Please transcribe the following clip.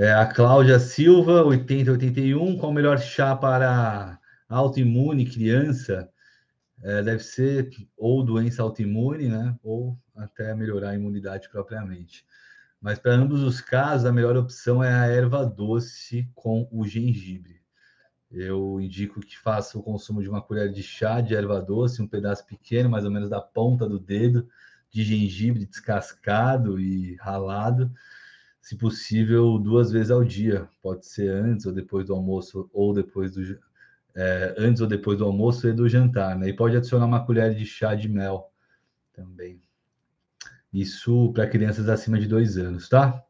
É, a Cláudia Silva, 8081, qual o melhor chá para autoimune criança? É, deve ser ou doença autoimune, né? Ou até melhorar a imunidade propriamente. Mas para ambos os casos, a melhor opção é a erva doce com o gengibre. Eu indico que faça o consumo de uma colher de chá de erva doce, um pedaço pequeno, mais ou menos da ponta do dedo, de gengibre descascado e ralado, se possível, duas vezes ao dia. Pode ser antes ou depois do almoço, ou depois do é, antes ou depois do almoço e do jantar, né? E pode adicionar uma colher de chá de mel também. Isso para crianças acima de dois anos, tá?